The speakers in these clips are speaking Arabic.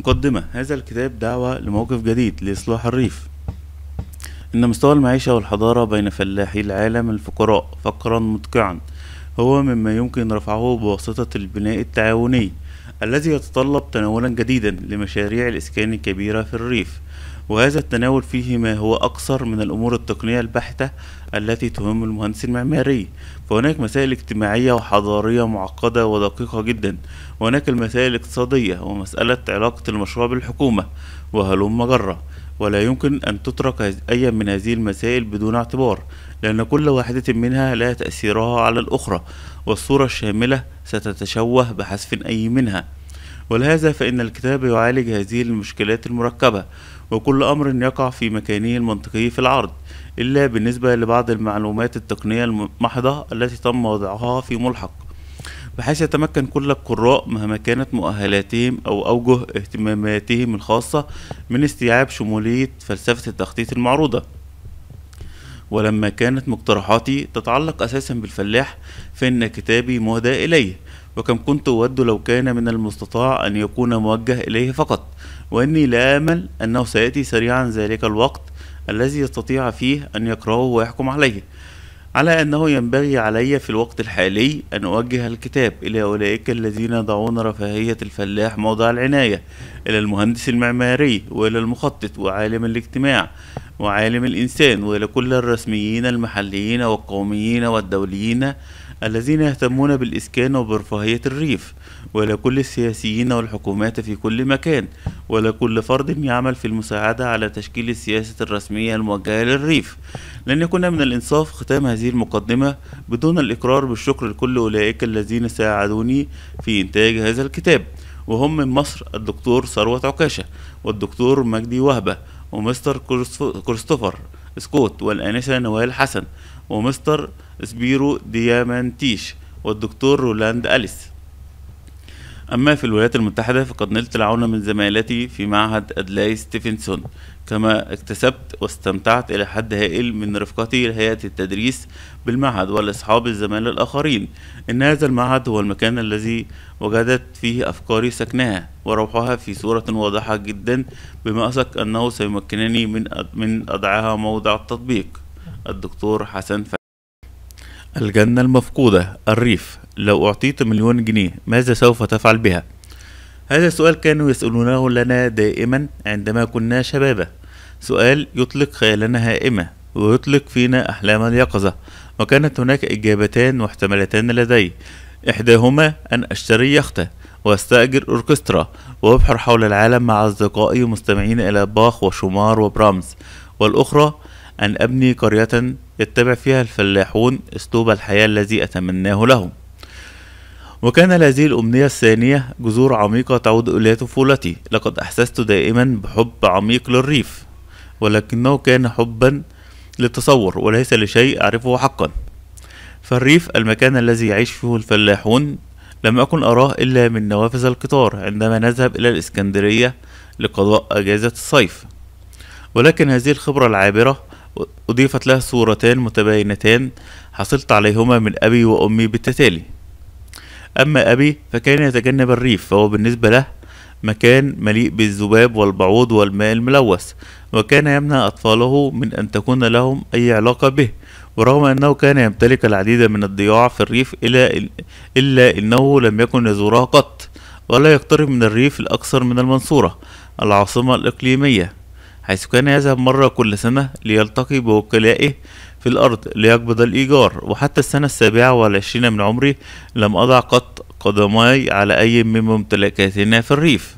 مقدمة هذا الكتاب دعوة لموقف جديد لإصلاح الريف إن مستوى المعيشة والحضارة بين فلاحي العالم الفقراء فقرا مدقعا هو مما يمكن رفعه بواسطة البناء التعاوني الذي يتطلب تناولا جديدا لمشاريع الإسكان الكبيرة في الريف وهذا التناول فيه ما هو أكثر من الأمور التقنية البحتة التي تهم المهندس المعماري فهناك مسائل اجتماعية وحضارية معقدة ودقيقة جدا وهناك المسائل الاقتصادية ومسألة علاقة المشروع بالحكومة وهلم جرة ولا يمكن أن تترك أي من هذه المسائل بدون اعتبار لأن كل واحدة منها لها تأثيرها على الأخرى والصورة الشاملة ستتشوه بحذف أي منها ولهذا فإن الكتاب يعالج هذه المشكلات المركبة وكل أمر يقع في مكانه المنطقي في العرض إلا بالنسبة لبعض المعلومات التقنية المحضة التي تم وضعها في ملحق بحيث يتمكن كل القراء مهما كانت مؤهلاتهم أو أوجه اهتماماتهم الخاصة من استيعاب شمولية فلسفة التخطيط المعروضة ولما كانت مقترحاتي تتعلق أساسا بالفلاح فإن كتابي مهدى إليه وكم كنت أود لو كان من المستطاع أن يكون موجه إليه فقط وإني لا آمل أنه سيأتي سريعا ذلك الوقت الذي يستطيع فيه أن يقرأه ويحكم عليه على أنه ينبغي علي في الوقت الحالي أن أوجه الكتاب إلى أولئك الذين يضعون رفاهية الفلاح موضع العناية إلى المهندس المعماري وإلى المخطط وعالم الاجتماع وعالم الإنسان وإلى كل الرسميين المحليين والقوميين والدوليين الذين يهتمون بالإسكان وبرفاهية الريف ولا كل السياسيين والحكومات في كل مكان ولا كل فرد يعمل في المساعدة على تشكيل السياسة الرسمية الموجهة للريف لن يكون من الإنصاف ختام هذه المقدمة بدون الإقرار بالشكر لكل أولئك الذين ساعدوني في إنتاج هذا الكتاب وهم من مصر الدكتور ثروت عكاشة والدكتور مجدي وهبة ومستر كريستوفر سكوت والآنسة نوال حسن ومستر سبيرو ديامانتيش والدكتور رولاند أليس أما في الولايات المتحدة فقد نلت العون من زميلتي في معهد أدلاي ستيفنسون كما اكتسبت واستمتعت إلى حد هائل من رفقتي لهيئة التدريس بالمعهد والأصحاب الزمالة الآخرين إن هذا المعهد هو المكان الذي وجدت فيه أفكاري سكنها وروحها في صورة واضحة جدا بما أثق أنه سيمكنني من أضعها موضع التطبيق الدكتور حسن الجنة المفقودة الريف لو أعطيت مليون جنيه ماذا سوف تفعل بها؟ هذا السؤال كانوا يسألونه لنا دائما عندما كنا شبابا سؤال يطلق خيالنا هائمة ويطلق فينا أحلام اليقظة وكانت هناك إجابتان محتملتان لدي إحداهما أن أشتري يختة وأستأجر أوركسترا وأبحر حول العالم مع أصدقائي مستمعين إلى باخ وشومار وبرامز والأخرى أن أبني قرية يتبع فيها الفلاحون اسلوب الحياة الذي أتمناه لهم وكان هذه الأمنية الثانية جذور عميقة تعود إلى طفولتي لقد أحسست دائما بحب عميق للريف ولكنه كان حبا للتصور وليس لشيء أعرفه حقا فالريف المكان الذي يعيش فيه الفلاحون لم أكن أراه إلا من نوافذ القطار عندما نذهب إلى الإسكندرية لقضاء أجازة الصيف ولكن هذه الخبرة العابرة أضيفت له صورتان متباينتان حصلت عليهما من أبي وأمي بالتتالي أما أبي فكان يتجنب الريف فهو بالنسبة له مكان مليء بالذباب والبعوض والماء الملوث وكان يمنع أطفاله من أن تكون لهم أي علاقة به ورغم أنه كان يمتلك العديد من الضياع في الريف إلا, إلا أنه لم يكن يزورها قط ولا يقترب من الريف الأكثر من المنصورة العاصمة الإقليمية حيث كان يذهب مرة كل سنة ليلتقي بوكلائه في الأرض ليقبض الإيجار وحتى السنة السابعة والعشرين من عمري لم أضع قط قدماي على أي من ممتلكاتنا في الريف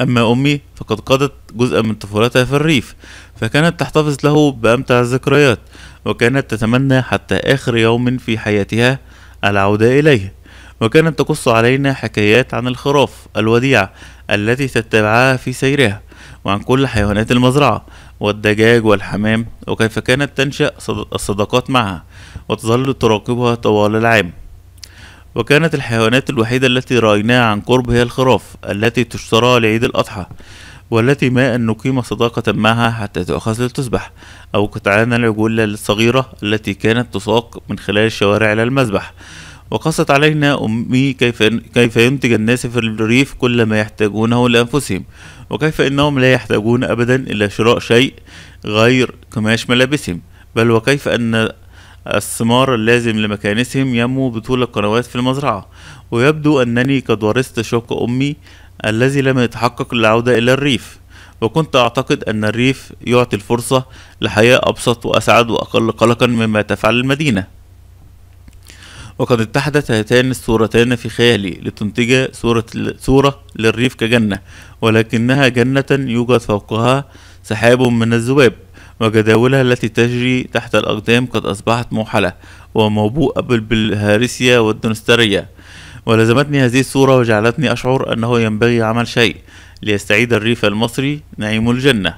أما أمي فقد قضت جزء من طفولتها في الريف فكانت تحتفظ له بأمتع الذكريات وكانت تتمنى حتى آخر يوم في حياتها العودة إليه وكانت تقص علينا حكايات عن الخراف الوديعة التي تتبعها في سيرها وعن كل حيوانات المزرعة والدجاج والحمام وكيف كانت تنشأ الصداقات معها وتظل تراقبها طوال العام وكانت الحيوانات الوحيدة التي رأيناها عن قرب هي الخراف التي تشترى لعيد الأضحى والتي ما أن نقيم صداقة معها حتى تؤخذ للتسبح أو قطعان العجولة الصغيرة التي كانت تساق من خلال الشوارع إلى المسبح وقصت علينا أمي كيف, كيف ينتج الناس في الريف كل ما يحتاجونه لأنفسهم وكيف انهم لا يحتاجون ابدا الى شراء شيء غير قماش ملابسهم بل وكيف ان الثمار اللازم لمكانسهم ينمو بطول القنوات في المزرعة ويبدو أنني قد ورثت شوق أمي الذي لم يتحقق للعودة إلى الريف وكنت أعتقد أن الريف يعطي الفرصة لحياة أبسط وأسعد وأقل قلقا مما تفعل المدينة وقد اتحدت هاتان الصورتان في خيالي لتنتج صورة, صورة للريف كجنة ولكنها جنة يوجد فوقها سحاب من الذباب وجداولها التي تجري تحت الأقدام قد أصبحت موحلة وموبوءة بالهارسيا والدنسترية ولزمتني هذه الصورة وجعلتني أشعر أنه ينبغي عمل شيء ليستعيد الريف المصري نعيم الجنة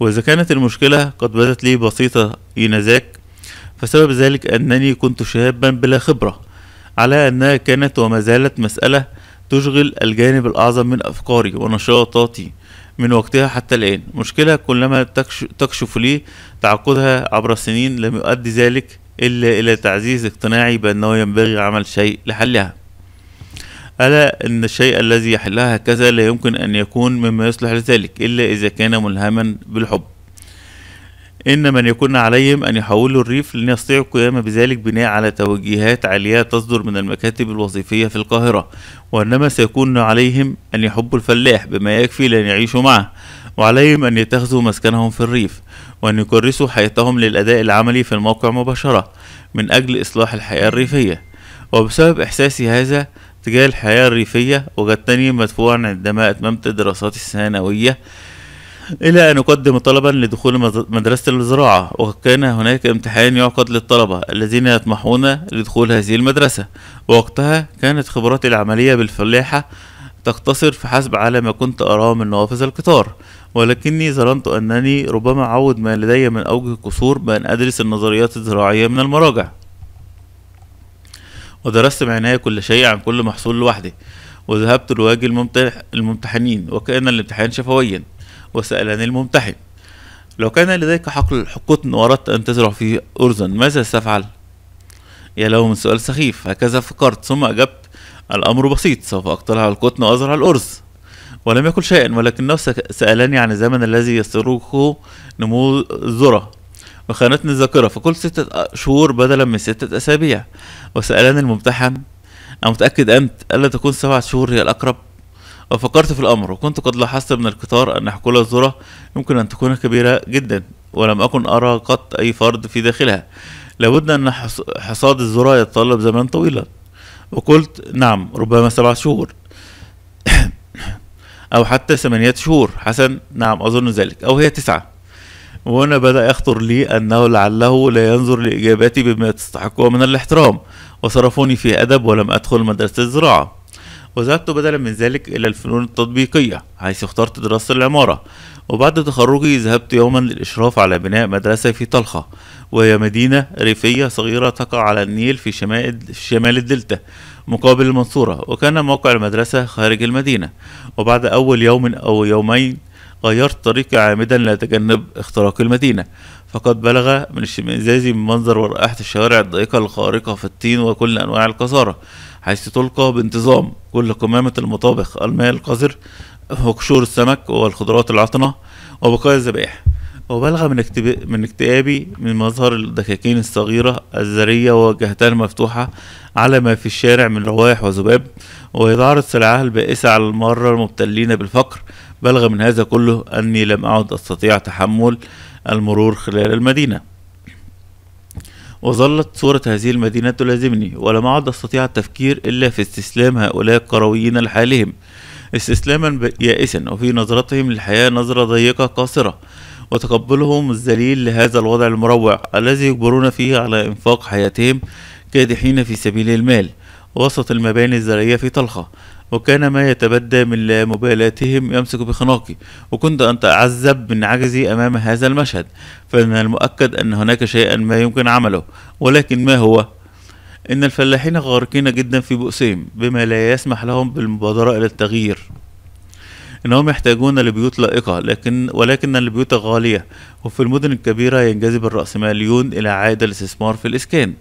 وإذا كانت المشكلة قد بدت لي بسيطة إنذاك فسبب ذلك أنني كنت شابا بلا خبرة على أنها كانت وما زالت مسألة تشغل الجانب الأعظم من أفكاري ونشاطاتي من وقتها حتى الآن مشكلة كلما تكشف لي تعقدها عبر السنين لم يؤدي ذلك إلا إلى تعزيز اقتناعي بأنه ينبغي عمل شيء لحلها ألا إن الشيء الذي يحلها هكذا لا يمكن أن يكون مما يصلح لذلك إلا إذا كان ملهما بالحب إن من يكون عليهم أن يحولوا الريف لن يستطيعوا القيام بذلك بناء على توجيهات عالية تصدر من المكاتب الوظيفية في القاهرة وإنما سيكون عليهم أن يحبوا الفلاح بما يكفي لأن يعيشوا معه وعليهم أن يتخذوا مسكنهم في الريف وأن يكرسوا حياتهم للأداء العملي في الموقع مباشرة من أجل إصلاح الحياة الريفية وبسبب إحساسي هذا تجاه الحياة الريفية وجدتني مدفوعا عندما أتممت دراساتي الثانوية إلى أن يقدم طلبا لدخول مدرسة الزراعة وكان هناك امتحان يعقد للطلبة الذين يطمحون لدخول هذه المدرسة ووقتها كانت خبراتي العملية بالفلاحة تقتصر فحسب على ما كنت أراه من نوافذ القطار ولكني ظننت أنني ربما عود ما لدي من أوجه القصور بأن أدرس النظريات الزراعية من المراجع ودرست بعناية كل شيء عن كل محصول لوحده وذهبت لواجه الممتحنين وكان الامتحان شفويا وسألني الممتحن لو كان لديك حقل حقن وأردت أن تزرع فيه أرزا ماذا ستفعل؟ يا له من سؤال سخيف هكذا فكرت ثم أجبت الأمر بسيط سوف أقتلع القطن وأزرع الأرز ولم يقل شيئا ولكنه سألني عن الزمن الذي يسرقه نمو الذرة وخانتني الذاكرة فكل ستة شهور بدلا من ستة أسابيع وسألني الممتحن أمتأكد أنت ألا تكون سبعة شهور هي الأقرب وفكرت في الأمر وكنت قد لاحظت من القطار أن حقول الذرة يمكن أن تكون كبيرة جدا ولم أكن أرى قط أي فرد في داخلها لابد أن حصاد الذرة يتطلب زمنا طويلا وقلت نعم ربما سبعة شهور أو حتى ثمانية شهور حسن نعم أظن ذلك أو هي تسعة وهنا بدأ يخطر لي أنه لعله لا ينظر لإجاباتي بما تستحقه من الاحترام وصرفوني في أدب ولم أدخل مدرسة الزراعة وذهبت بدلا من ذلك إلى الفنون التطبيقية حيث اخترت دراسة العمارة وبعد تخرجي ذهبت يوما للإشراف على بناء مدرسة في طلخة وهي مدينة ريفية صغيرة تقع على النيل في شمال, شمال الدلتا مقابل المنصورة وكان موقع المدرسة خارج المدينة وبعد أول يوم أو يومين غيرت طريقي عامدا لأتجنب اختراق المدينة فقد بلغ من اشمئزازي من منظر ورائحة الشوارع الضيقة الخارقة في الطين وكل أنواع القذارة حيث تلقى بانتظام كل قمامة المطابخ الماء القذر وقشور السمك والخضروات العطنة وبقايا الذبائح وبلغ من, اكتب... من اكتئابي من مظهر الدكاكين الصغيرة الذرية ووجهتها المفتوحة على ما في الشارع من روايح وذباب ويتعرض سلعها البائسة على المرة المبتلين بالفقر بلغ من هذا كله أني لم أعد أستطيع تحمل المرور خلال المدينة وظلت صورة هذه المدينة تلازمني ولم أعد أستطيع التفكير إلا في استسلام هؤلاء القرويين لحالهم استسلاما يائسا وفي نظرتهم للحياة نظرة ضيقة قاصرة وتقبلهم الذليل لهذا الوضع المروع الذي يجبرون فيه على إنفاق حياتهم كادحين في سبيل المال وسط المباني الزراعية في طلخة وكان ما يتبدى من لا مبالاتهم يمسك بخناقي وكنت أنت أتعذب من عجزي أمام هذا المشهد فمن المؤكد أن هناك شيئا ما يمكن عمله ولكن ما هو؟ إن الفلاحين غارقين جدا في بؤسهم بما لا يسمح لهم بالمبادرة إلى التغيير انهم يحتاجون لبيوت لائقة لكن ولكن البيوت غالية وفي المدن الكبيرة ينجذب الرأسماليون إلى عائد الاستثمار في الإسكان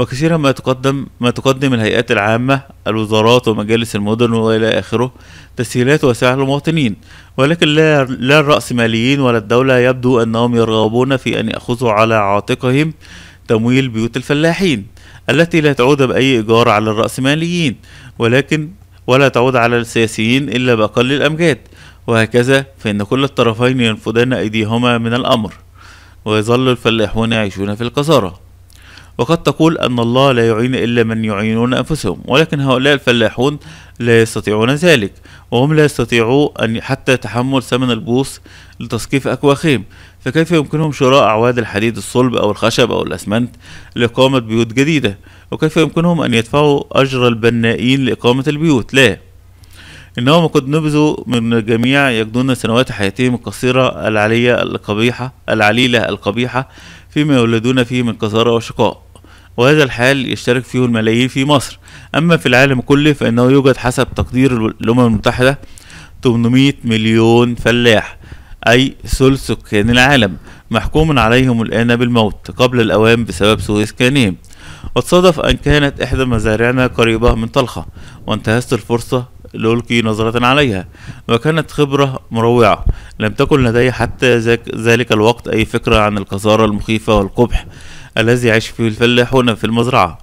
وكثيرا ما تقدم ما تقدم الهيئات العامة الوزارات ومجالس المدن وإلى آخره تسهيلات واسعة للمواطنين ولكن لا, لا الرأسماليين ولا الدولة يبدو أنهم يرغبون في أن يأخذوا على عاتقهم تمويل بيوت الفلاحين التي لا تعود بأي إيجار على الرأسماليين ولكن ولا تعود على السياسيين إلا بأقل الأمجاد وهكذا فإن كل الطرفين ينفضان أيديهما من الأمر ويظل الفلاحون يعيشون في القذارة وقد تقول أن الله لا يعين إلا من يعينون أنفسهم ولكن هؤلاء الفلاحون لا يستطيعون ذلك وهم لا يستطيعوا أن حتى تحمل ثمن البوص لتثقيف أكواخهم فكيف يمكنهم شراء أعواد الحديد الصلب أو الخشب أو الأسمنت لإقامة بيوت جديدة وكيف يمكنهم أن يدفعوا أجر البنائين لإقامة البيوت لا إنهم قد نبذوا من الجميع يقضون سنوات حياتهم القصيرة العلية القبيحة العليلة القبيحة فيما يولدون فيه من قذارة وشقاء وهذا الحال يشترك فيه الملايين في مصر أما في العالم كله فإنه يوجد حسب تقدير الأمم المتحدة 800 مليون فلاح أي ثلث سكان العالم محكوم عليهم الآن بالموت قبل الأوان بسبب سوء إسكانهم وتصادف أن كانت إحدى مزارعنا قريبة من طلخة وانتهزت الفرصة لألقي نظرة عليها وكانت خبرة مروعة لم تكن لدي حتى ذلك الوقت أي فكرة عن القذارة المخيفة والقبح الذي يعيش فيه الفلاحون في المزرعة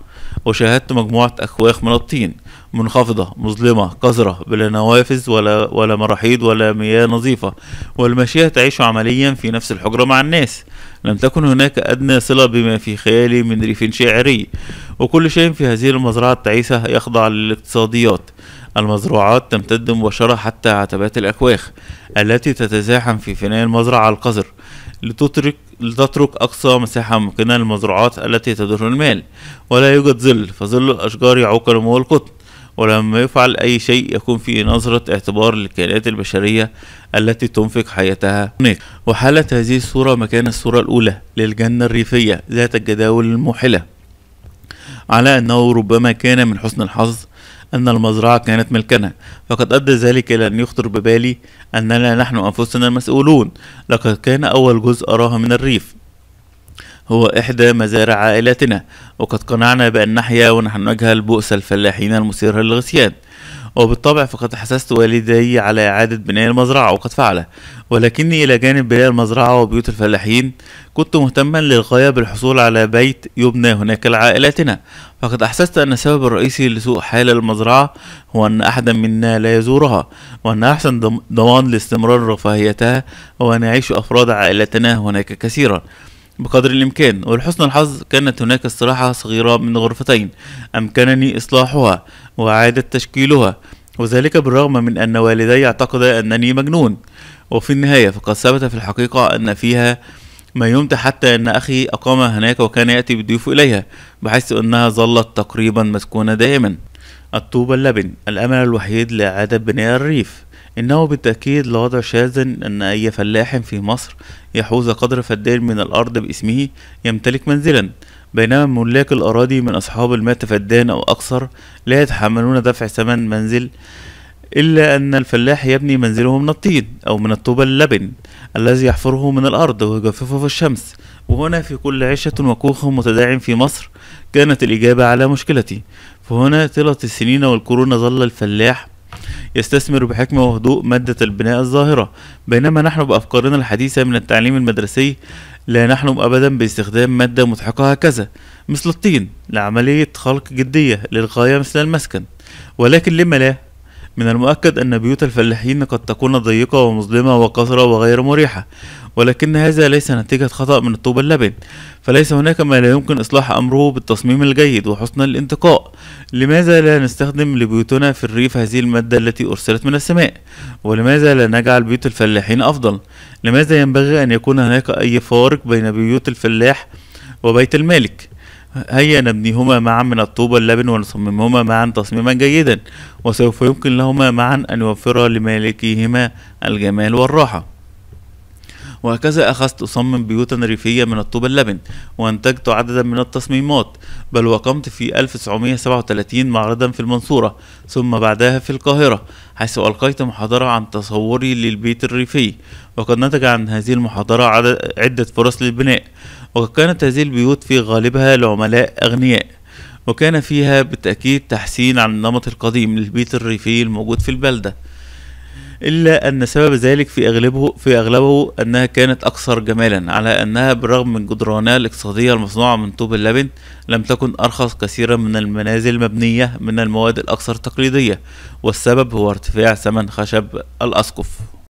وشاهدت مجموعة أكواخ من الطين منخفضة مظلمة قذرة بلا نوافذ ولا ولا مراحيض ولا مياه نظيفة والمشية تعيش عمليا في نفس الحجرة مع الناس لم تكن هناك أدنى صلة بما في خيالي من ريف شاعري وكل شيء في هذه المزرعة التعيسة يخضع للاقتصاديات المزروعات تمتد مباشرة حتى عتبات الأكواخ التي تتزاحم في فناء المزرعة القذر لتترك لتترك أقصى مساحة ممكنة للمزروعات التي تدر المال ولا يوجد ظل فظل الأشجار يعوق نمو القطن ولما يفعل أي شيء يكون فيه نظرة اعتبار للكائنات البشرية التي تنفق حياتها هناك وحالت هذه الصورة مكان الصورة الأولى للجنة الريفية ذات الجداول الموحلة على أنه ربما كان من حسن الحظ أن المزرعة كانت ملكنا فقد أدى ذلك إلى أن يخطر ببالي أننا نحن أنفسنا المسؤولون لقد كان أول جزء أراها من الريف هو إحدى مزارع عائلتنا وقد قنعنا بأن نحيا ونحن نجهل بؤس الفلاحين المثيرة للغسيان وبالطبع فقد حسست والدي على إعادة بناء المزرعة وقد فعله ولكني إلى جانب بناء المزرعة وبيوت الفلاحين كنت مهتما للغاية بالحصول على بيت يبنى هناك لعائلتنا فقد أحسست أن السبب الرئيسي لسوء حال المزرعة هو أن أحدا منا لا يزورها وأن أحسن ضمان لاستمرار رفاهيتها هو أن يعيش أفراد عائلتنا هناك كثيرا بقدر الإمكان ولحسن الحظ كانت هناك استراحة صغيرة من غرفتين أمكنني إصلاحها وإعادة تشكيلها وذلك بالرغم من أن والدي اعتقد أنني مجنون وفي النهاية فقد ثبت في الحقيقة أن فيها ما يمت حتى أن أخي أقام هناك وكان يأتي بالضيوف إليها بحيث أنها ظلت تقريبا مسكونة دائما الطوبة اللبن الأمل الوحيد لإعادة بناء الريف إنه بالتأكيد لوضع شاذ أن أي فلاح في مصر يحوز قدر فدان من الأرض باسمه يمتلك منزلا بينما ملاك الأراضي من أصحاب المات فدان أو أكثر لا يتحملون دفع ثمن منزل إلا أن الفلاح يبني منزله من الطين أو من الطوب اللبن الذي يحفره من الأرض ويجففه في الشمس وهنا في كل عشة وكوخ متداعم في مصر كانت الإجابة على مشكلتي فهنا طيلة السنين والقرون ظل الفلاح يستثمر بحكمة وهدوء مادة البناء الظاهرة بينما نحن بأفكارنا الحديثة من التعليم المدرسي لا نحلم أبدا باستخدام مادة مضحكة هكذا مثل الطين لعملية خلق جدية للغاية مثل المسكن ولكن لما لا من المؤكد أن بيوت الفلاحين قد تكون ضيقة ومظلمة وقصرة وغير مريحة ولكن هذا ليس نتيجة خطأ من الطوب اللبن فليس هناك ما لا يمكن إصلاح أمره بالتصميم الجيد وحسن الانتقاء لماذا لا نستخدم لبيوتنا في الريف هذه المادة التي أرسلت من السماء ولماذا لا نجعل بيوت الفلاحين أفضل لماذا ينبغي أن يكون هناك أي فارق بين بيوت الفلاح وبيت المالك هيا نبنيهما معا من الطوب اللبن ونصممهما معا تصميما جيدا وسوف يمكن لهما معا أن يوفرا لمالكيهما الجمال والراحة وهكذا أخذت أصمم بيوتا ريفية من الطوب اللبن وأنتجت عددا من التصميمات بل وقمت في 1937 معرضا في المنصورة ثم بعدها في القاهرة حيث ألقيت محاضرة عن تصوري للبيت الريفي وقد نتج عن هذه المحاضرة عدة فرص للبناء وقد كانت هذه البيوت في غالبها لعملاء أغنياء وكان فيها بالتأكيد تحسين عن النمط القديم للبيت الريفي الموجود في البلدة إلا أن سبب ذلك في أغلبه في أغلبه أنها كانت أكثر جمالا على أنها بالرغم من جدرانها الاقتصادية المصنوعة من طوب اللبن لم تكن أرخص كثيرا من المنازل المبنية من المواد الأكثر تقليدية والسبب هو ارتفاع ثمن خشب الأسقف